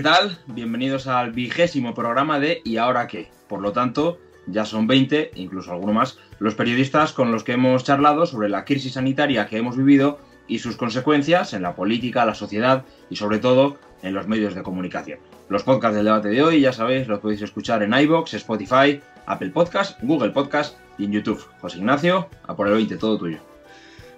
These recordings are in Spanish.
¿Qué tal? Bienvenidos al vigésimo programa de ¿Y ahora qué? Por lo tanto, ya son 20, incluso alguno más, los periodistas con los que hemos charlado sobre la crisis sanitaria que hemos vivido y sus consecuencias en la política, la sociedad y sobre todo en los medios de comunicación. Los podcasts del debate de hoy, ya sabéis, los podéis escuchar en iBox, Spotify, Apple Podcasts, Google Podcast y en YouTube. José Ignacio, a por el 20, todo tuyo.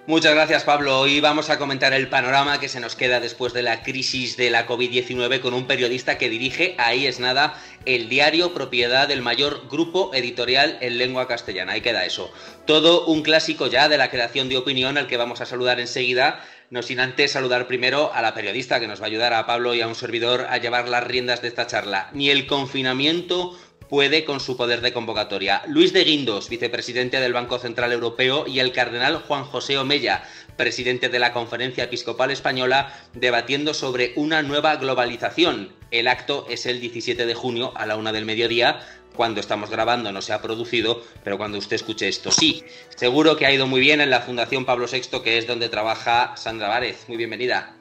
Muchas gracias Pablo. Hoy vamos a comentar el panorama que se nos queda después de la crisis de la COVID-19 con un periodista que dirige, ahí es nada, el diario propiedad del mayor grupo editorial en lengua castellana. Ahí queda eso. Todo un clásico ya de la creación de opinión al que vamos a saludar enseguida, no sin antes saludar primero a la periodista que nos va a ayudar a Pablo y a un servidor a llevar las riendas de esta charla. Ni el confinamiento puede con su poder de convocatoria. Luis de Guindos, vicepresidente del Banco Central Europeo, y el cardenal Juan José Omella, presidente de la Conferencia Episcopal Española, debatiendo sobre una nueva globalización. El acto es el 17 de junio a la una del mediodía. Cuando estamos grabando no se ha producido, pero cuando usted escuche esto sí. Seguro que ha ido muy bien en la Fundación Pablo VI, que es donde trabaja Sandra Várez. Muy bienvenida.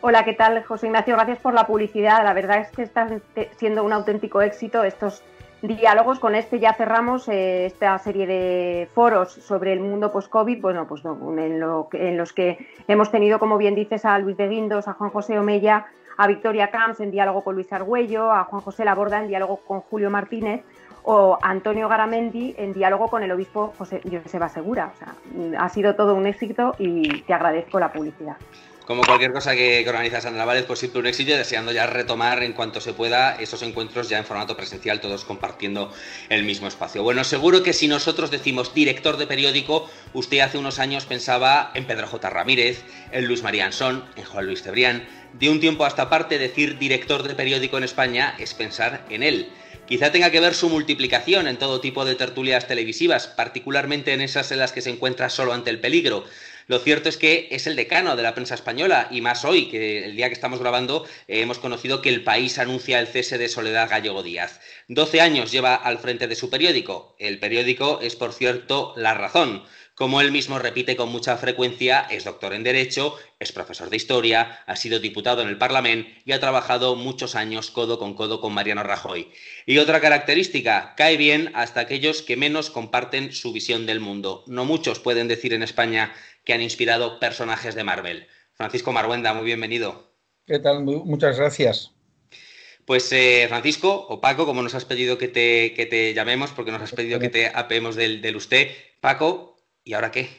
Hola, ¿qué tal, José Ignacio? Gracias por la publicidad. La verdad es que está siendo un auténtico éxito estos diálogos. Con este ya cerramos eh, esta serie de foros sobre el mundo post-COVID, bueno, pues en, los que hemos tenido, como bien dices, a Luis de Guindos, a Juan José Omeya, a Victoria Camps en diálogo con Luis Argüello, a Juan José Laborda en diálogo con Julio Martínez o Antonio Garamendi en diálogo con el obispo José Joseba Segura. ha sido todo un éxito y te agradezco la publicidad como cualquier cosa que, organiza Sandra Vález, pues siempre un éxito deseando ya retomar en cuanto se pueda esos encuentros ya en formato presencial, todos compartiendo el mismo espacio. Bueno, seguro que si nosotros decimos director de periódico, usted hace unos años pensaba en Pedro J. Ramírez, en Luis María Ansón, en Juan Luis Cebrián. De un tiempo hasta parte, decir director de periódico en España es pensar en él. Quizá tenga que ver su multiplicación en todo tipo de tertulias televisivas, particularmente en esas en las que se encuentra solo ante el peligro. Lo cierto es que es el decano de la prensa española y más hoy, que el día que estamos grabando eh, hemos conocido que el país anuncia el cese de Soledad Gallego Díaz. 12 años lleva al frente de su periódico. El periódico es, por cierto, La Razón. Como él mismo repite con mucha frecuencia, es doctor en Derecho, es profesor de Historia, ha sido diputado en el Parlamento y ha trabajado muchos años codo con codo con Mariano Rajoy. Y otra característica, cae bien hasta aquellos que menos comparten su visión del mundo. No muchos pueden decir en España que han inspirado personajes de Marvel. Francisco marwenda muy bienvenido. ¿Qué tal? muchas gracias. Pues eh, Francisco o Paco, como nos has pedido que te, llamemos, porque nos has pedido que te apemos del, usted. Paco, ¿y ahora qué?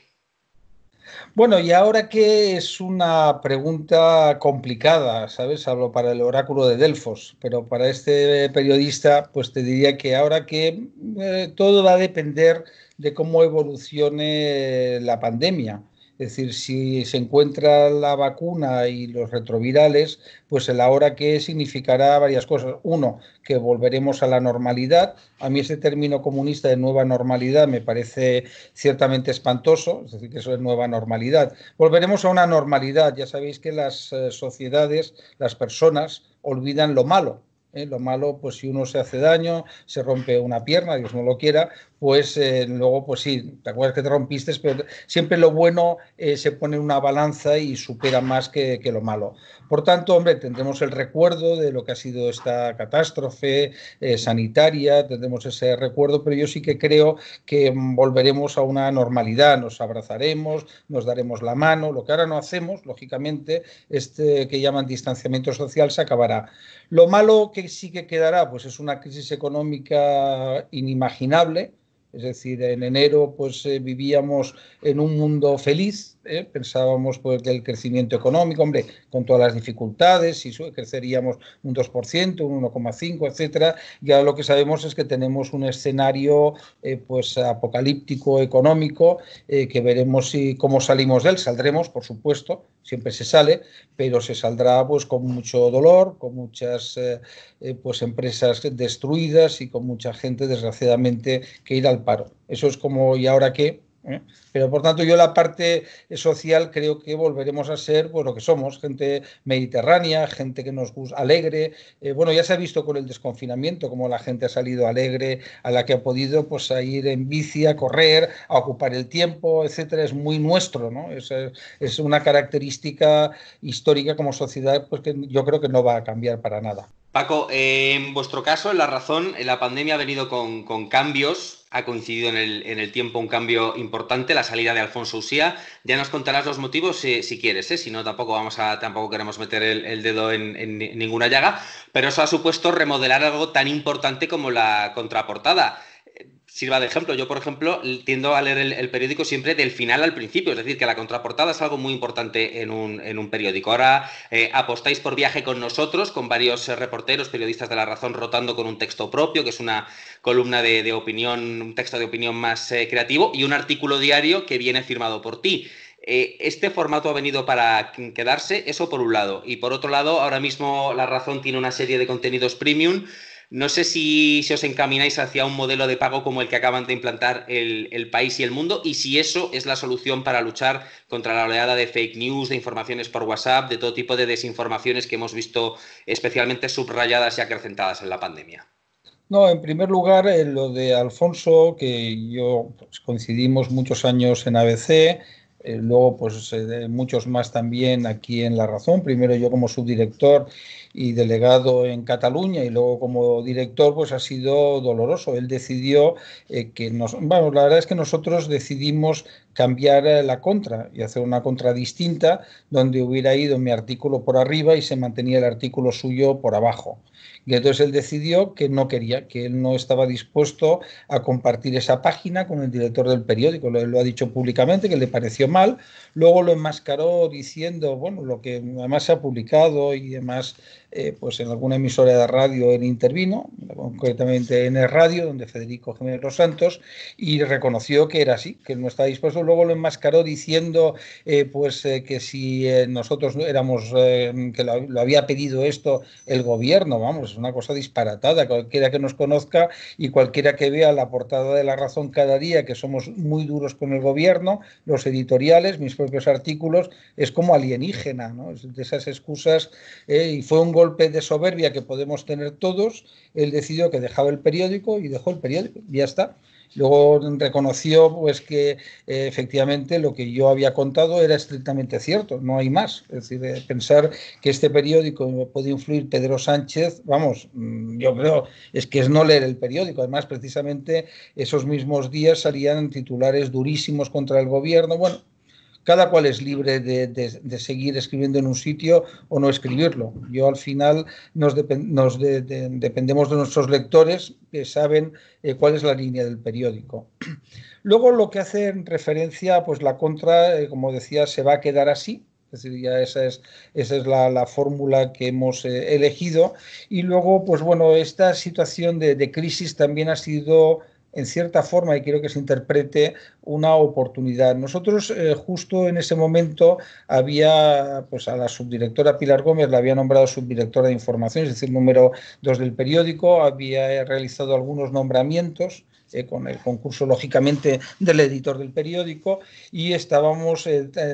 Bueno, y ahora qué? es una pregunta complicada, ¿sabes? Hablo para el oráculo de Delfos, pero para este periodista, pues te diría que ahora que eh, todo va a depender de cómo evolucione la pandemia. Es decir, si se encuentra la vacuna y los retrovirales, pues el ahora que significará varias cosas. Uno, que volveremos a la normalidad. A mí ese término comunista de nueva normalidad me parece ciertamente espantoso, es decir, que eso es nueva normalidad. Volveremos a una normalidad. Ya sabéis que las eh, sociedades, las personas, olvidan lo malo, ¿eh? Lo malo, pues si uno se hace daño, se rompe una pierna, Dios no lo quiera, pues eh, luego, pues sí, te acuerdas que te rompiste, pero siempre lo bueno eh, se pone en una balanza y supera más que, que, lo malo. Por tanto, hombre, tendremos el recuerdo de lo que ha sido esta catástrofe eh, sanitaria, tendremos ese recuerdo, pero yo sí que creo que volveremos a una normalidad, nos abrazaremos, nos daremos la mano, lo que ahora no hacemos, lógicamente, este que llaman distanciamiento social se acabará. Lo malo que sí que quedará, pues es una crisis económica inimaginable, es decir, en enero pues eh, vivíamos en un mundo feliz, ¿eh? pensábamos pues, que el crecimiento económico, hombre, con todas las dificultades, si creceríamos un 2%, un 1,5, etcétera, y ahora lo que sabemos es que tenemos un escenario eh, pues apocalíptico económico que veremos si cómo salimos de él, saldremos, por supuesto, siempre se sale, pero se saldrá pues con mucho dolor, con muchas eh, eh, pues empresas destruidas y con mucha gente desgraciadamente que irá al paro. Eso es como y ahora qué, ¿eh? Pero por tanto yo la parte eh, social creo que volveremos a ser pues, lo que somos, gente mediterránea, gente que nos gusta, alegre. Eh, bueno, ya se ha visto con el desconfinamiento como la gente ha salido alegre, a la que ha podido pues, ir en bici, a correr, a ocupar el tiempo, etcétera. Es muy nuestro, ¿no? Es, es una característica histórica como sociedad pues, que yo creo que no va a cambiar para nada. Paco, eh, en vuestro caso, en la razón, eh, la pandemia ha venido con, cambios, ha coincidido en el, en el, tiempo un cambio importante, la salida de Alfonso Usía. Ya nos contarás los motivos si, quieres, ¿eh? si no tampoco vamos a, tampoco queremos meter el, dedo en, en, ninguna llaga, pero eso ha supuesto remodelar algo tan importante como la contraportada sirva de ejemplo. Yo, por ejemplo, tiendo a leer el, periódico siempre del final al principio, es decir, que la contraportada es algo muy importante en un, periódico. Ahora eh, apostáis por viaje con nosotros, con varios eh, reporteros, periodistas de la razón, rotando con un texto propio, que es una columna de, opinión, un texto de opinión más eh, creativo, y un artículo diario que viene firmado por ti. este formato ha venido para quedarse, eso por un lado. Y por otro lado, ahora mismo La Razón tiene una serie de contenidos premium no sé si, os encamináis hacia un modelo de pago como el que acaban de implantar el, país y el mundo y si eso es la solución para luchar contra la oleada de fake news, de informaciones por WhatsApp, de todo tipo de desinformaciones que hemos visto especialmente subrayadas y acrecentadas en la pandemia. No, en primer lugar, eh, lo de Alfonso, que yo pues, coincidimos muchos años en ABC, eh, luego pues eh, muchos más también aquí en La Razón, primero yo como subdirector y delegado en Cataluña y luego como director, pues ha sido doloroso. Él decidió eh, que nos, bueno, la verdad es que nosotros decidimos cambiar eh, la contra y hacer una contra distinta donde hubiera ido mi artículo por arriba y se mantenía el artículo suyo por abajo. Y entonces él decidió que no quería, que él no estaba dispuesto a compartir esa página con el director del periódico. Lo, lo ha dicho públicamente, que le pareció mal. Luego lo enmascaró diciendo, bueno, lo que además se ha publicado y demás... Eh, pues en alguna emisora de radio él intervino, concretamente en el radio, donde Federico Jiménez Los Santos, y reconoció que era así, que no estaba dispuesto. Luego lo enmascaró diciendo eh, pues eh, que si nosotros éramos, que lo, había pedido esto el gobierno, vamos, es una cosa disparatada. Cualquiera que nos conozca y cualquiera que vea la portada de La Razón cada día, que somos muy duros con el gobierno, los editoriales, mis propios artículos, es como alienígena, ¿no? de esas excusas, y fue un golpe de soberbia que podemos tener todos, él decidió que dejaba el periódico y dejó el periódico, y ya está. Luego reconoció pues que eh, efectivamente lo que yo había contado era estrictamente cierto, no hay más. Es decir, eh, pensar que este periódico puede influir Pedro Sánchez, vamos, mm, yo creo es que es no leer el periódico. Además, precisamente esos mismos días salían titulares durísimos contra el gobierno. Bueno, cada cual es libre de, seguir escribiendo en un sitio o no escribirlo. Yo al final nos, dependemos de nuestros lectores que saben eh, cuál es la línea del periódico. Luego lo que hace referencia, pues la contra, eh, como decía, se va a quedar así, es decir, ya esa es, esa es la, fórmula que hemos eh, elegido. Y luego, pues bueno, esta situación de crisis también ha sido en cierta forma, y quiero que se interprete, una oportunidad. Nosotros eh, justo en ese momento había, pues a la subdirectora Pilar Gómez la había nombrado subdirectora de información, es decir, número 2 del periódico, había eh, realizado algunos nombramientos. Eh, con el concurso, lógicamente, del editor del periódico, y estábamos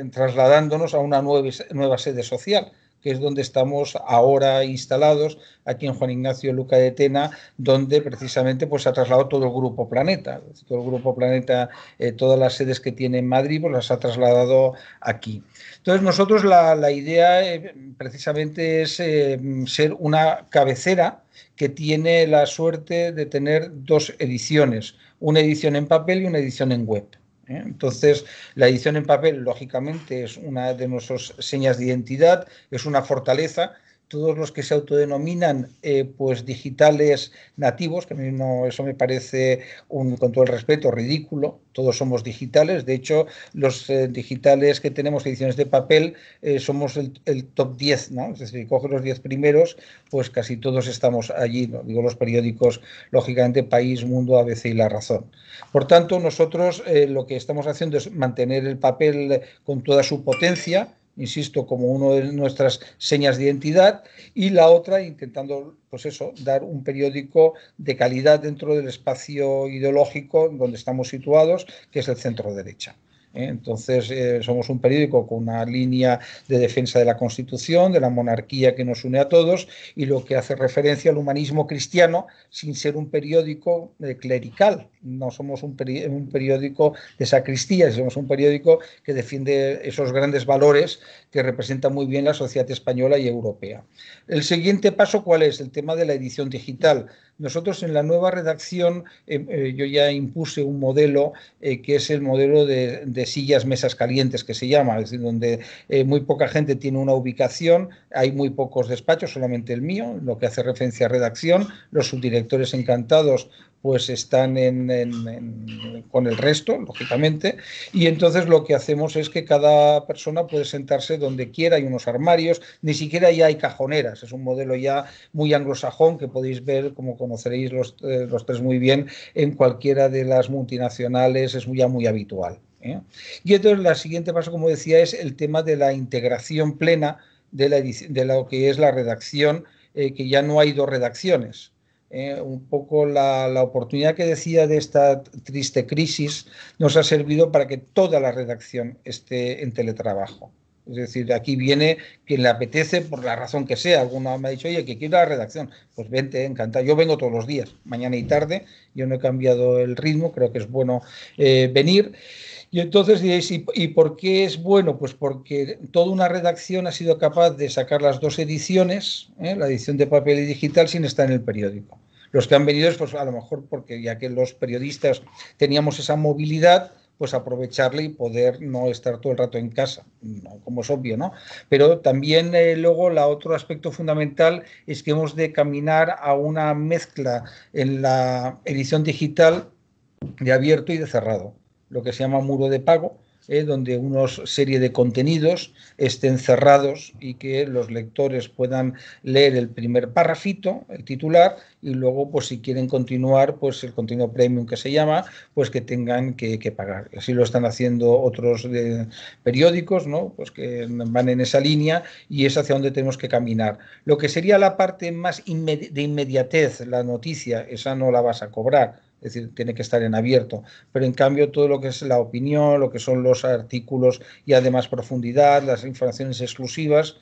trasladándonos a una nueva, nueva sede social que es donde estamos ahora instalados, aquí en Juan Ignacio Luca de Tena, donde precisamente pues, se ha trasladado todo el Grupo Planeta. Todo el Grupo Planeta, eh, todas las sedes que tiene en Madrid, pues, las ha trasladado aquí. Entonces, nosotros la, idea eh, precisamente es eh, ser una cabecera que tiene la suerte de tener dos ediciones, una edición en papel y una edición en web. ¿eh? Entonces, la edición en papel, lógicamente, es una de nuestras señas de identidad, es una fortaleza todos los que se autodenominan eh, pues digitales nativos, que a mí no, eso me parece, con todo el respeto, ridículo. Todos somos digitales. De hecho, los eh, digitales que tenemos ediciones de papel eh, somos el, top 10, ¿no? Es decir, si coge los 10 primeros, pues casi todos estamos allí. Digo los periódicos, lógicamente, País, Mundo, ABC y La Razón. Por tanto, nosotros lo que estamos haciendo es mantener el papel con toda su potencia insisto, como una de nuestras señas de identidad, y la otra intentando, pues eso, dar un periódico de calidad dentro del espacio ideológico donde estamos situados, que es el centro derecha. ¿eh? Entonces, eh, somos un periódico con una línea de defensa de la Constitución, de la monarquía que nos une a todos y lo que hace referencia al humanismo cristiano sin ser un periódico eh, clerical. No somos un, un, periódico de sacristía, somos un periódico que defiende esos grandes valores que representa muy bien la sociedad española y europea. El siguiente paso, ¿cuál es? El tema de la edición digital. Nosotros en la nueva redacción, em, eh, yo ya impuse un modelo eh, que es el modelo de, sillas, mesas calientes, que se llama, es donde eh, muy poca gente tiene una ubicación, hay muy pocos despachos, solamente el mío, lo que hace referencia a redacción, los subdirectores encantados pues están en, con el resto, lógicamente, y entonces lo que hacemos es que cada persona puede sentarse donde quiera, hay unos armarios, ni siquiera ya hay cajoneras, es un modelo ya muy anglosajón que podéis ver, como conoceréis los, eh, los tres muy bien, en cualquiera de las multinacionales, es muy, ya muy habitual. ¿eh? Y entonces la siguiente paso, como decía, es el tema de la integración plena de, la de lo que es la redacción, eh, que ya no hay dos redacciones eh, un poco la, oportunidad que decía de esta triste crisis nos ha servido para que toda la redacción esté en teletrabajo. Es decir, aquí viene quien le apetece por la razón que sea. Alguno me ha dicho, oye, que quiero la redacción. Pues vente, encanta Yo vengo todos los días, mañana y tarde. Yo no he cambiado el ritmo, creo que es bueno eh, venir. Y entonces diréis, ¿y, por qué es bueno? Pues porque toda una redacción ha sido capaz de sacar las dos ediciones, ¿eh? la edición de papel y digital, sin estar en el periódico. Los que han venido es, pues a lo mejor porque ya que los periodistas teníamos esa movilidad, pues aprovecharle y poder no estar todo el rato en casa, como es obvio, ¿no? Pero también eh, luego el otro aspecto fundamental es que hemos de caminar a una mezcla en la edición digital de abierto y de cerrado lo que se llama muro de pago, eh, donde una serie de contenidos estén cerrados y que los lectores puedan leer el primer párrafito, el titular, y luego, pues si quieren continuar, pues el contenido premium que se llama, pues que tengan que, pagar. Así lo están haciendo otros eh, periódicos, ¿no? Pues que van en esa línea y es hacia donde tenemos que caminar. Lo que sería la parte más de inmediatez, la noticia, esa no la vas a cobrar es decir, tiene que estar en abierto. Pero en cambio todo lo que es la opinión, lo que son los artículos y además profundidad, las informaciones exclusivas,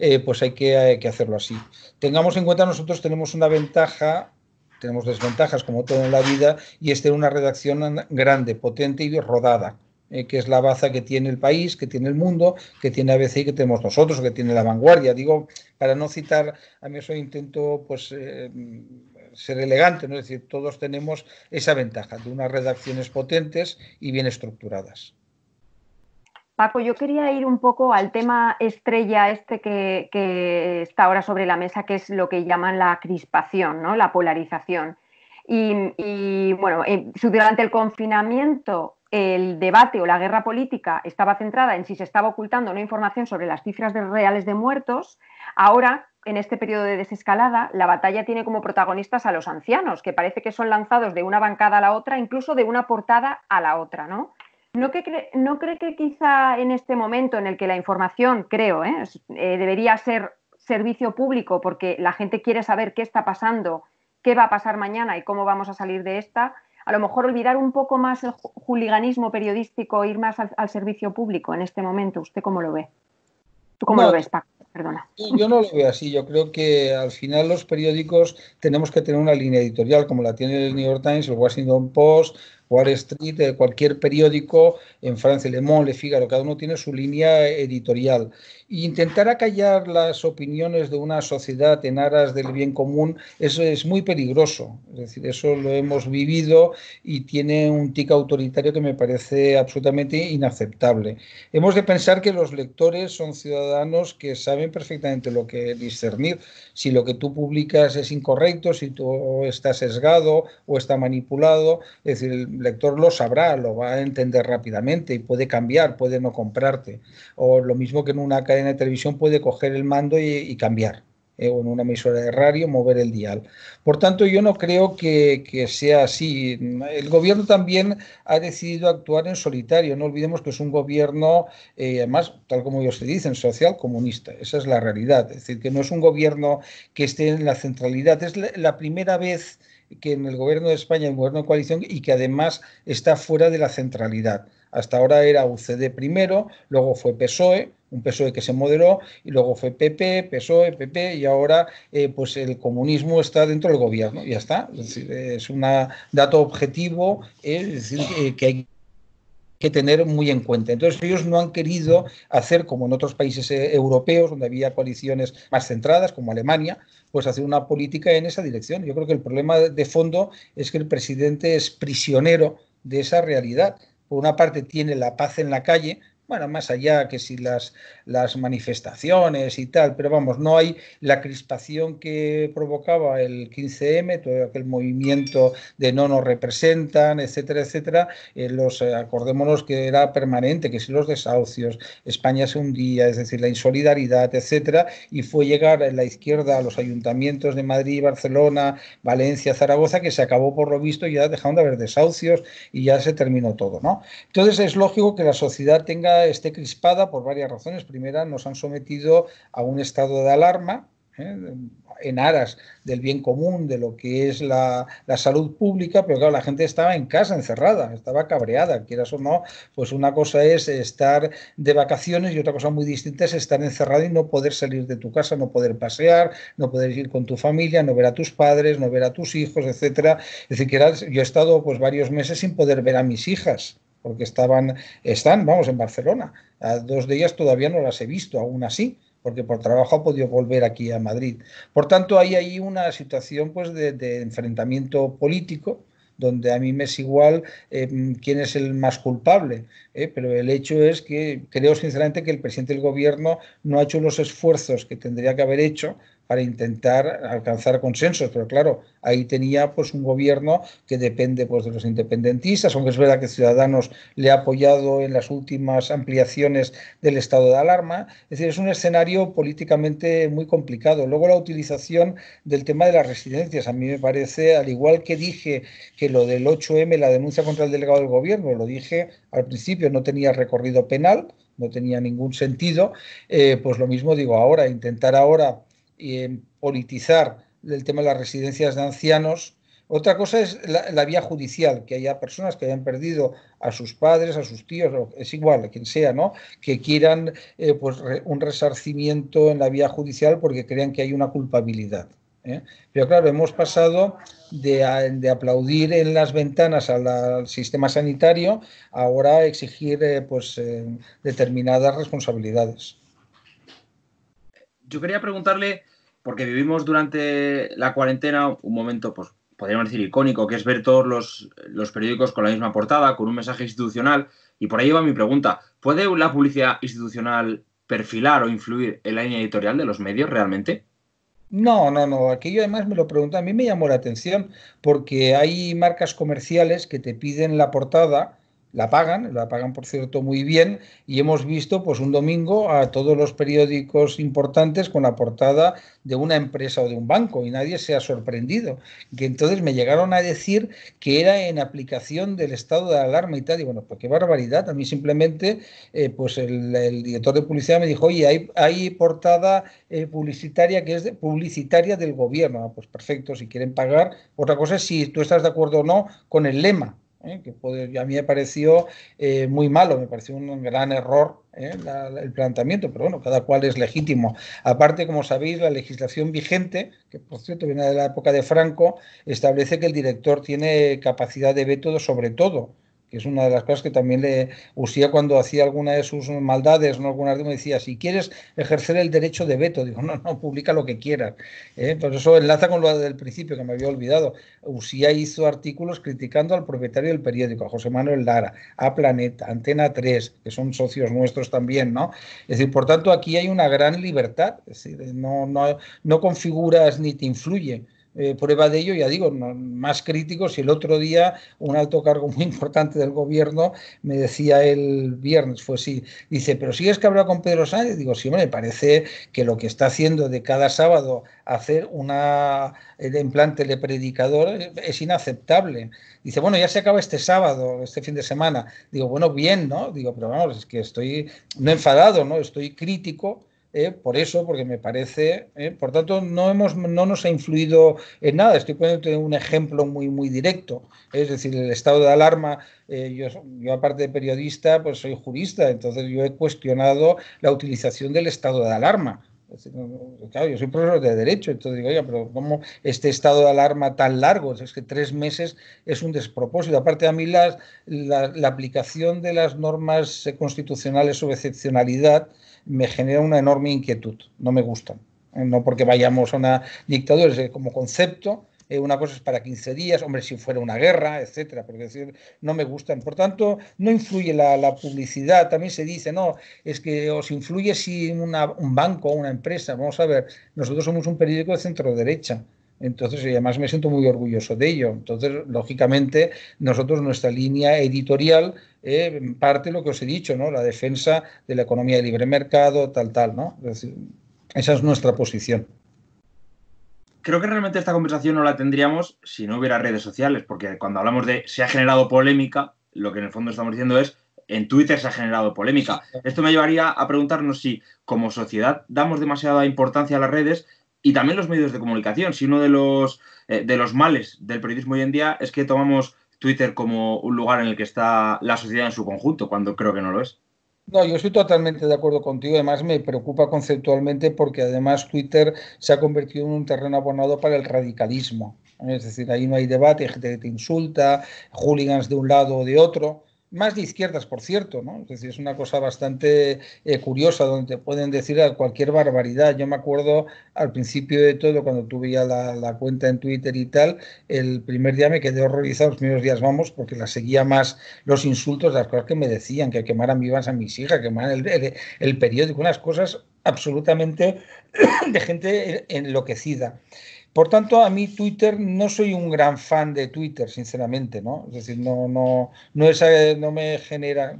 eh, pues hay que, hacerlo así. Tengamos en cuenta nosotros tenemos una ventaja tenemos desventajas como todo en la vida y es tener una redacción grande, potente y rodada, eh, que es la baza que tiene el país, que tiene el mundo, que tiene ABC y que tenemos nosotros, que tiene la vanguardia. Digo, para no citar, a mí eso intento pues eh, ser elegante, ¿no? es decir, todos tenemos esa ventaja de unas redacciones potentes y bien estructuradas. Paco, yo quería ir un poco al tema estrella este que, está ahora sobre la mesa, que es lo que llaman la crispación, ¿no? la polarización. Y, bueno, eh, durante el confinamiento el debate o la guerra política estaba centrada en si se estaba ocultando una información sobre las cifras reales de muertos Ahora, en este periodo de desescalada, la batalla tiene como protagonistas a los ancianos, que parece que son lanzados de una bancada a la otra, incluso de una portada a la otra, ¿no? ¿No, cree, no cree que quizá en este momento en el que la información, creo, ¿eh? Eh, debería ser servicio público porque la gente quiere saber qué está pasando, qué va a pasar mañana y cómo vamos a salir de esta, a lo mejor olvidar un poco más el juliganismo periodístico, e ir más al, servicio público en este momento. ¿Usted cómo lo ve? ¿Tú cómo lo ves, Paco? Yo no lo veo así. Yo creo que al final los periódicos tenemos que tener una línea editorial como la tiene el New York Times, el Washington Post, Wall Street, eh, cualquier periódico, en Francia, Le Monde, Le Figaro, cada uno tiene su línea editorial. E intentar acallar las opiniones de una sociedad en aras del bien común eso es muy peligroso. Es decir, eso lo hemos vivido y tiene un tic autoritario que me parece absolutamente inaceptable. Hemos de pensar que los lectores son ciudadanos que saben perfectamente lo que discernir. Si lo que tú publicas es incorrecto, si tú estás sesgado o está manipulado, es decir, lector lo sabrá, lo va a entender rápidamente y puede cambiar, puede no comprarte. O lo mismo que en una cadena de televisión puede coger el mando y, cambiar. ¿eh? o en una emisora de radio mover el dial. Por tanto, yo no creo que, sea así. El gobierno también ha decidido actuar en solitario. No olvidemos que es un gobierno, eh, además, tal como ellos se dicen, social comunista. Esa es la realidad. Es decir, que no es un gobierno que esté en la centralidad. Es la primera vez que en el gobierno de España, el gobierno de coalición, y que además está fuera de la centralidad. Hasta ahora era UCD primero, luego fue PSOE, un PSOE que se moderó, y luego fue PP, PSOE, PP, y ahora eh, pues el comunismo está dentro del gobierno, ya está. Es, un dato objetivo, es decir, eh, que hay que tener muy en cuenta. Entonces ellos no han querido hacer como en otros países eh, europeos, donde había coaliciones más centradas, como Alemania, pues hacer una política en esa dirección. Yo creo que el problema de fondo es que el presidente es prisionero de esa realidad. Por una parte tiene la paz en la calle, más allá que si las, las manifestaciones y tal, pero vamos, no hay la crispación que provocaba el 15M, todo aquel movimiento de no nos representan, etcétera, etcétera, eh, los eh, acordémonos que era permanente, que si los desahucios, España se hundía, es decir, la insolidaridad, etcétera, y fue llegar en la izquierda a los ayuntamientos de Madrid, Barcelona, Valencia, Zaragoza, que se acabó por lo visto y ya dejaron de haber desahucios y ya se terminó todo, ¿no? Entonces es lógico que la sociedad tenga esté crispada por varias razones. Primera, nos han sometido a un estado de alarma ¿eh? en aras del bien común, de lo que es la, la, salud pública, pero claro, la gente estaba en casa, encerrada, estaba cabreada, quieras o no, pues una cosa es estar de vacaciones y otra cosa muy distinta es estar encerrado y no poder salir de tu casa, no poder pasear, no poder ir con tu familia, no ver a tus padres, no ver a tus hijos, etcétera. Es decir, que yo he estado pues varios meses sin poder ver a mis hijas porque estaban, están, vamos, en Barcelona. A dos de ellas todavía no las he visto, aún así, porque por trabajo ha podido volver aquí a Madrid. Por tanto, hay ahí una situación pues, de, enfrentamiento político donde a mí me es igual eh, quién es el más culpable, eh, pero el hecho es que creo sinceramente que el presidente del gobierno no ha hecho los esfuerzos que tendría que haber hecho para intentar alcanzar consensos, pero claro, ahí tenía pues un gobierno que depende pues de los independentistas, aunque es verdad que Ciudadanos le ha apoyado en las últimas ampliaciones del estado de alarma, es decir, es un escenario políticamente muy complicado. Luego la utilización del tema de las residencias, a mí me parece, al igual que dije que lo del 8M, la denuncia contra el delegado del gobierno, lo dije al principio, no tenía recorrido penal, no tenía ningún sentido, eh, pues lo mismo digo ahora, intentar ahora en politizar el tema de las residencias de ancianos. Otra cosa es la, vía judicial, que haya personas que hayan perdido a sus padres, a sus tíos, es igual, a quien sea, ¿no? Que quieran eh, pues, un resarcimiento en la vía judicial porque crean que hay una culpabilidad. ¿eh? Pero claro, hemos pasado de, aplaudir en las ventanas al, sistema sanitario, ahora a exigir eh, pues, determinadas responsabilidades. Yo quería preguntarle porque vivimos durante la cuarentena un momento, pues podríamos decir icónico, que es ver todos los, periódicos con la misma portada, con un mensaje institucional. Y por ahí va mi pregunta, ¿puede la publicidad institucional perfilar o influir en la línea editorial de los medios realmente? No, no, no. Aquello además me lo pregunté, A mí me llamó la atención porque hay marcas comerciales que te piden la portada la pagan, la pagan por cierto muy bien, y hemos visto pues un domingo a todos los periódicos importantes con la portada de una empresa o de un banco, y nadie se ha sorprendido. Que entonces me llegaron a decir que era en aplicación del estado de alarma y tal, y bueno, pues qué barbaridad. A mí simplemente, eh, pues el, director de publicidad me dijo, oye, hay, portada eh, publicitaria que es publicitaria del gobierno. Ah, pues perfecto, si quieren pagar. Otra cosa es si tú estás de acuerdo o no con el lema ¿eh? que a mí me pareció eh, muy malo, me pareció un gran error ¿eh? el planteamiento, pero bueno, cada cual es legítimo. Aparte, como sabéis, la legislación vigente, que por cierto viene de la época de Franco, establece que el director tiene capacidad de veto sobre todo es una de las cosas que también le usía cuando hacía alguna de sus maldades, ¿no? algunas de me decía, si quieres ejercer el derecho de veto, digo, no, no, publica lo que quieras. Entonces ¿eh? eso enlaza con lo del principio, que me había olvidado. Usía hizo artículos criticando al propietario del periódico, a José Manuel Lara, a Planeta, Antena 3, que son socios nuestros también, ¿no? Es decir, por tanto, aquí hay una gran libertad, no, no, no configuras ni te influye eh, prueba de ello, ya digo, más crítico si el otro día, un alto cargo muy importante del gobierno me decía el viernes, fue pues así: dice, pero si es que habla con Pedro Sánchez. Digo, sí, hombre, parece que lo que está haciendo de cada sábado hacer una, el implante predicador es inaceptable. Dice, bueno, ya se acaba este sábado, este fin de semana. Digo, bueno, bien, ¿no? Digo, pero vamos, es que estoy no enfadado, ¿no? Estoy crítico ¿eh? por eso, porque me parece, ¿eh? por tanto, no, hemos, no nos ha influido en nada. Estoy poniendo un ejemplo muy, muy directo, es decir, el estado de alarma. Eh, yo, aparte de periodista, pues soy jurista, entonces yo he cuestionado la utilización del estado de alarma. claro, yo soy profesor de derecho, entonces digo, oiga, pero ¿cómo este estado de alarma tan largo? Es que tres meses es un despropósito. Aparte, a mí la, la aplicación de las normas constitucionales sobre excepcionalidad me genera una enorme inquietud. No me gustan. Eh, no porque vayamos a una dictadura, es como concepto, eh, una cosa es para 15 días, hombre, si fuera una guerra, etcétera, porque decir, no me gustan. Por tanto, no influye la, publicidad, también se dice, no, es que os influye si un banco o una empresa, vamos a ver, nosotros somos un periódico de centro derecha, entonces, y además me siento muy orgulloso de ello. Entonces, lógicamente, nosotros, nuestra línea editorial, eh, parte lo que os he dicho, ¿no? La defensa de la economía de libre mercado, tal, tal, ¿no? esa es nuestra posición. Creo que realmente esta conversación no la tendríamos si no hubiera redes sociales, porque cuando hablamos de se ha generado polémica, lo que en el fondo estamos diciendo es en Twitter se ha generado polémica. Esto me llevaría a preguntarnos si, como sociedad, damos demasiada importancia a las redes y también los medios de comunicación. Si uno de los, eh, de los males del periodismo hoy en día es que tomamos Twitter como un lugar en el que está la sociedad en su conjunto, cuando creo que no lo es. No, yo estoy totalmente de acuerdo contigo. Además, me preocupa conceptualmente porque además Twitter se ha convertido en un terreno abonado para el radicalismo. Es decir, ahí no hay debate, hay gente que te insulta, hooligans de un lado o de otro más de izquierdas, por cierto, ¿no? Es decir, es una cosa bastante eh, curiosa donde te pueden decir cualquier barbaridad. Yo me acuerdo al principio de todo, cuando tuve ya la, cuenta en Twitter y tal, el primer día me quedé horrorizado, los primeros días vamos, porque la seguía más los insultos, las cosas que me decían, que quemaran vivas a mis hijas, que quemaran el periódico, unas cosas absolutamente de gente enloquecida. Por tanto, a mí Twitter, no soy un gran fan de Twitter, sinceramente, ¿no? Es decir, no, no, no, es, eh, no me genera,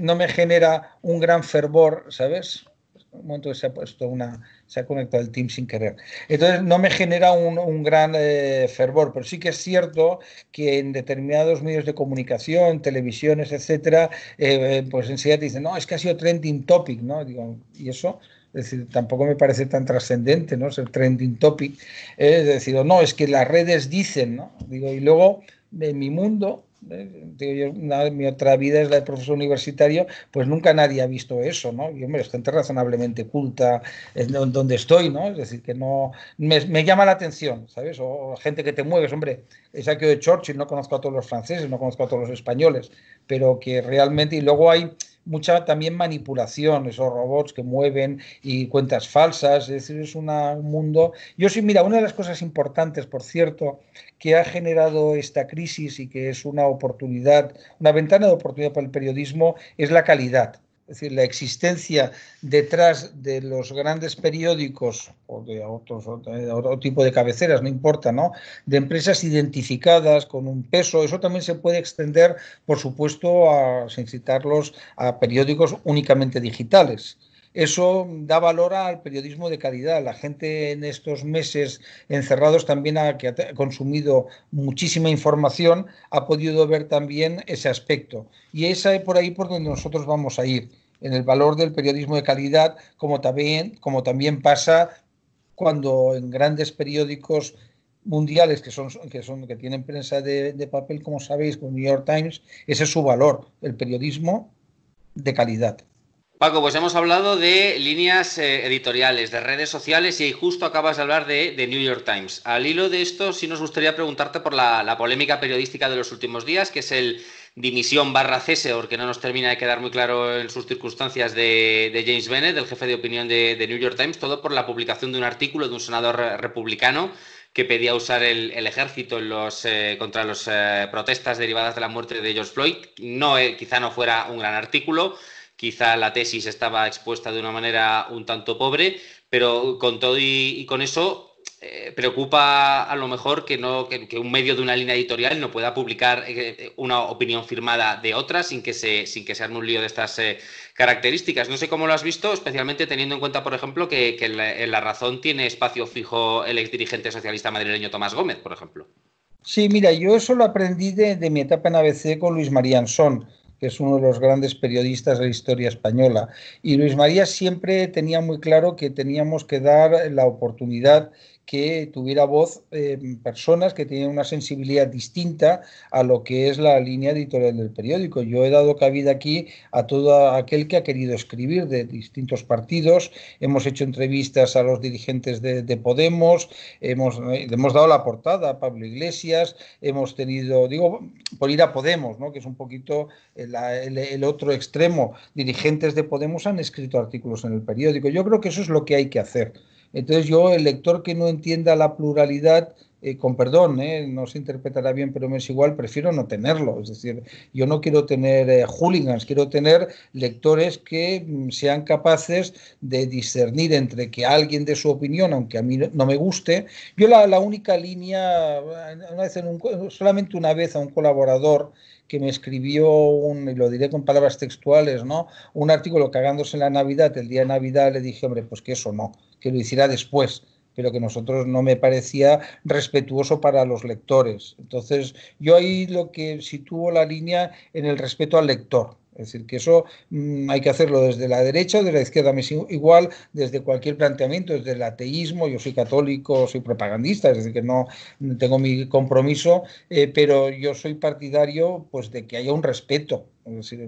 no me genera un gran fervor, ¿sabes? Un momento se ha puesto una, se ha conectado el team sin querer. Entonces, no me genera un, gran eh, fervor, pero sí que es cierto que en determinados medios de comunicación, televisiones, etcétera, eh, pues enseguida te dicen, no, es que ha sido trending topic, ¿no? Digo, y eso, es decir, tampoco me parece tan trascendente, ¿no? Es el trending topic. Es decir, no, es que las redes dicen, ¿no? Digo, y luego en mi mundo, ¿eh? Digo, yo, mi otra vida es la de profesor universitario, pues nunca nadie ha visto eso, ¿no? Y hombre, es gente razonablemente culta en donde estoy, ¿no? Es decir, que no. Me, llama la atención, ¿sabes? O, gente que te mueves, hombre, he aquello de Churchill, no conozco a todos los franceses, no conozco a todos los españoles, pero que realmente. Y luego hay mucha también manipulación, esos robots que mueven y cuentas falsas, es decir, es un mundo... Yo sí, mira, una de las cosas importantes, por cierto, que ha generado esta crisis y que es una oportunidad, una ventana de oportunidad para el periodismo, es la calidad es decir, la existencia detrás de los grandes periódicos o de otros, otro tipo de cabeceras, no importa, ¿no? De empresas identificadas con un peso, eso también se puede extender, por supuesto, a, sin citarlos, a periódicos únicamente digitales. Eso da valor al periodismo de calidad. La gente en estos meses encerrados también ha, que consumido muchísima información, ha podido ver también ese aspecto. Y esa es por ahí por donde nosotros vamos a ir en el valor del periodismo de calidad, como también, pasa cuando en grandes periódicos mundiales que son que tienen prensa de, de, papel, como sabéis, con New York Times, ese es su valor, el periodismo de calidad. Paco, pues hemos hablado de líneas eh, editoriales, de redes sociales y justo acabas de hablar de, New York Times. Al hilo de esto, sí nos gustaría preguntarte por la, polémica periodística de los últimos días, que es el dimisión barra cese, porque no nos termina de quedar muy claro en sus circunstancias de, James Bennett, el jefe de opinión de, New York Times, todo por la publicación de un artículo de un senador republicano que pedía usar el, ejército en los, eh, contra las eh, protestas derivadas de la muerte de George Floyd. No, quizá no fuera un gran artículo quizá la tesis estaba expuesta de una manera un tanto pobre, pero con todo y, con eso eh, preocupa a lo mejor que, no, un medio de una línea editorial no pueda publicar eh, eh, una opinión firmada de otra sin que se, sin que se arme un lío de estas características. No sé cómo lo has visto, especialmente teniendo en cuenta, por ejemplo, que, en, la, razón tiene espacio fijo el exdirigente socialista madrileño Tomás Gómez, por ejemplo. Sí, mira, yo eso lo aprendí de, mi etapa en ABC con Luis María Marianzón que es uno de los grandes periodistas de la historia española. Y Luis María siempre tenía muy claro que teníamos que dar la oportunidad que tuviera voz eh, personas que tienen una sensibilidad distinta a lo que es la línea editorial del periódico. Yo he dado cabida aquí a todo aquel que ha querido escribir de distintos partidos. Hemos hecho entrevistas a los dirigentes de, Podemos, hemos, eh, hemos, dado la portada a Pablo Iglesias, hemos tenido, digo, por ir a Podemos, ¿no? que es un poquito el otro extremo, dirigentes de Podemos han escrito artículos en el periódico. Yo creo que eso es lo que hay que hacer. Entonces yo, el lector que no entienda la pluralidad, eh, con perdón, ¿eh? no se interpretará bien, pero me es igual, prefiero no tenerlo. Es decir, yo no quiero tener eh, hooligans, quiero tener lectores que mm, sean capaces de discernir entre que alguien de su opinión, aunque a mí no me guste, yo la, única línea, solamente una vez a un colaborador, que me escribió y lo diré con palabras textuales, ¿no? Un artículo cagándose en la Navidad, el día de Navidad le dije, hombre, pues que eso no, que lo hiciera después pero que nosotros no me parecía respetuoso para los lectores. Entonces, yo ahí lo que sitúo la línea en el respeto al lector. Es decir, que eso mm, hay que hacerlo desde la derecha o desde la izquierda, igual, desde cualquier planteamiento, desde el ateísmo, yo soy católico, soy propagandista, es decir, que no tengo mi compromiso, eh, pero yo soy partidario pues, de que haya un respeto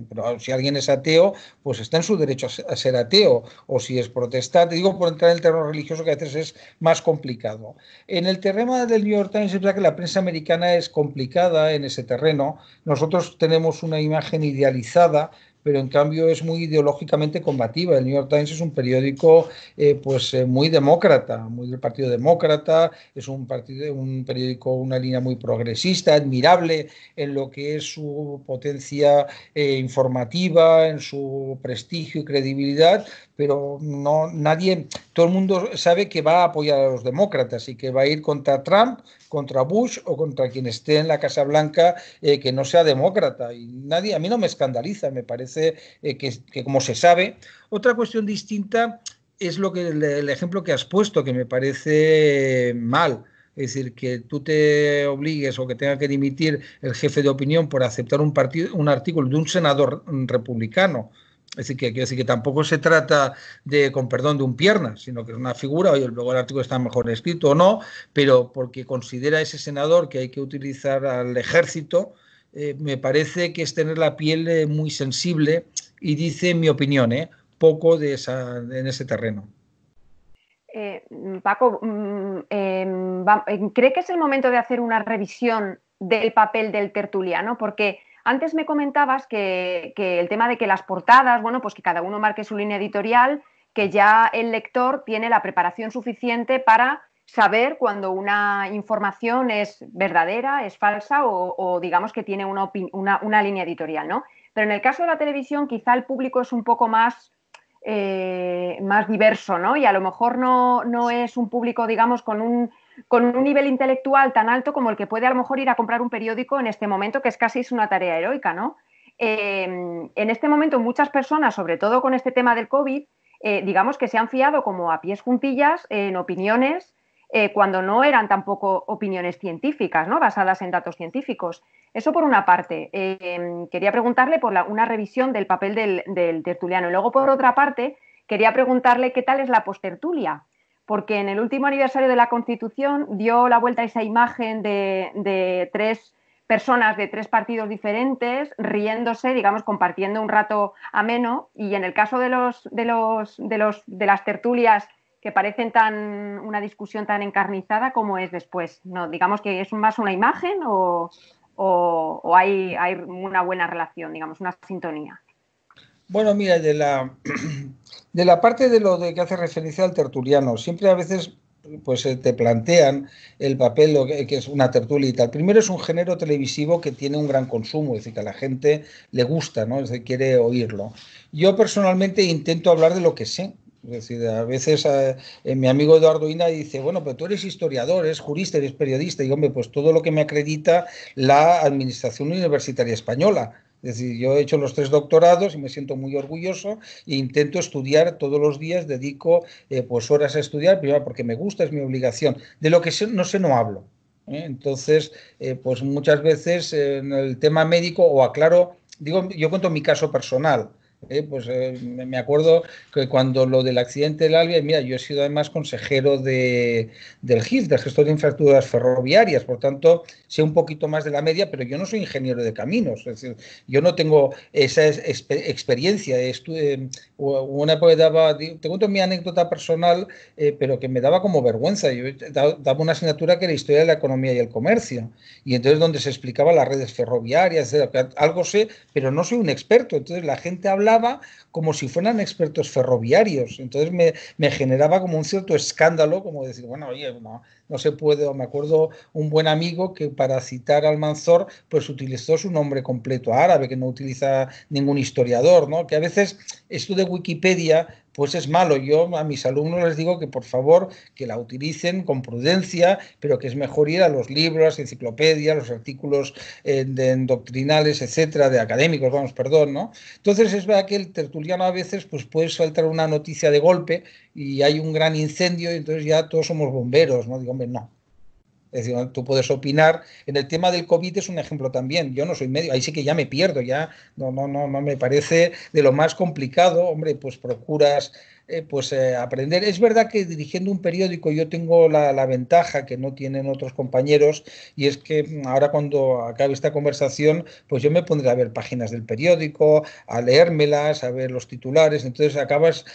pero ah, si alguien es ateo, pues está en su derecho a ser ateo, o si es protestante, digo por entrar en el terreno religioso que a veces es más complicado. En el terreno del New York Times es verdad que la prensa americana es complicada en ese terreno. Nosotros tenemos una imagen idealizada pero en cambio es muy ideológicamente combativa. El New York Times es un periódico eh, pues eh, muy demócrata, muy del Partido Demócrata, es un, partido, un periódico, una línea muy progresista, admirable en lo que es su potencia eh, informativa, en su prestigio y credibilidad, pero no nadie, todo el mundo sabe que va a apoyar a los demócratas y que va a ir contra Trump, contra Bush o contra quien esté en la Casa Blanca eh, que no sea demócrata. Y nadie, a mí no me escandaliza, me parece eh, que, como se sabe. Otra cuestión distinta es lo que el, ejemplo que has puesto, que me parece eh, mal. Es decir, que tú te obligues o que tenga que dimitir el jefe de opinión por aceptar un, partido, un artículo de un senador mm, republicano. Es que, decir que tampoco se trata de, con perdón, de un pierna, sino que es una figura, y luego el artículo está mejor escrito o no, pero porque considera ese senador que hay que utilizar al ejército, eh, me parece que es tener la piel eh, muy sensible y dice, mi opinión, eh, poco de esa, en ese terreno. Eh, Paco, mm, em, ¿cree que es el momento de hacer una revisión del papel del tertuliano? Porque antes me comentabas que, el tema de que las portadas, bueno, pues que cada uno marque su línea editorial, que ya el lector tiene la preparación suficiente para saber cuando una información es verdadera, es falsa o, digamos que tiene una, línea editorial, ¿no? Pero en el caso de la televisión quizá el público es un poco más, eh, más diverso, ¿no? Y a lo mejor no es un público, digamos, con un con un nivel intelectual tan alto como el que puede a lo mejor ir a comprar un periódico en este momento, que es casi una tarea heroica, ¿no? Em, en este momento muchas personas, sobre todo con este tema del COVID, eh, digamos que se han fiado como a pies juntillas en opiniones eh, cuando no eran tampoco opiniones científicas, ¿no? basadas en datos científicos. Eso por una parte. Em, quería preguntarle por una revisión del papel del, del, tertuliano. Y luego, por otra parte, quería preguntarle qué tal es la postertulia porque en el último aniversario de la Constitución dio la vuelta a esa imagen de, tres personas de tres partidos diferentes riéndose, digamos, compartiendo un rato ameno. Y en el caso de los de de las tertulias que parecen tan una discusión tan encarnizada como es después, no, digamos que es más una imagen o, hay, hay una buena relación, digamos, una sintonía. Bueno, mira, de la, de la parte de lo de que hace referencia al tertuliano, siempre a veces pues eh, te plantean el papel lo que, es una tertulia y tal. Primero es un género televisivo que tiene un gran consumo, es decir, que a la gente le gusta, ¿no? Es decir, quiere oírlo. Yo personalmente intento hablar de lo que sé. Es decir, a veces eh, eh, mi amigo Eduardo Ina dice, bueno, pero tú eres historiador, eres jurista, eres periodista. Y hombre, pues todo lo que me acredita la Administración Universitaria Española es decir, yo he hecho los tres doctorados y me siento muy orgulloso e intento estudiar todos los días, dedico eh, pues horas a estudiar, primero porque me gusta, es mi obligación. De lo que no sé, no hablo. ¿eh? Entonces, eh, pues muchas veces en el tema médico o aclaro, digo, yo cuento mi caso personal. Eh, pues eh, me acuerdo que cuando lo del accidente del Albia, mira, yo he sido además consejero de, del GIF, del gestor de infraestructuras ferroviarias, por tanto, sé un poquito más de la media, pero yo no soy ingeniero de caminos, es decir, yo no tengo esa experiencia. Estuve, eh, una época daba, te cuento mi anécdota personal, pero que me daba como vergüenza. Yo daba una asignatura que era historia de la economía y el comercio, y entonces donde se explicaba las redes ferroviarias, algo sé, pero no soy un experto, entonces la gente habla como si fueran expertos ferroviarios. Entonces me, me generaba como un cierto escándalo, como decir, bueno, oye, no, no se puede, o me acuerdo un buen amigo que para citar al Manzor, pues utilizó su nombre completo árabe, que no utiliza ningún historiador, ¿no? Que a veces esto de Wikipedia pues es malo. Yo a mis alumnos les digo que por favor que la utilicen con prudencia, pero que es mejor ir a los libros, enciclopedias, los artículos eh, doctrinales, etcétera, de académicos, vamos, perdón, ¿no? Entonces es verdad que el tertuliano a veces pues puede saltar una noticia de golpe y hay un gran incendio y entonces ya todos somos bomberos, ¿no? digamos no. Es decir, tú puedes opinar. En el tema del COVID es un ejemplo también. Yo no soy medio, ahí sí que ya me pierdo, ya no, no, no, no me parece de lo más complicado. Hombre, pues procuras eh, pues eh, aprender. Es verdad que dirigiendo un periódico yo tengo la, ventaja que no tienen otros compañeros y es que mm, ahora cuando acabe esta conversación, pues yo me pondré a ver páginas del periódico, a leérmelas, a ver los titulares. Entonces acabas,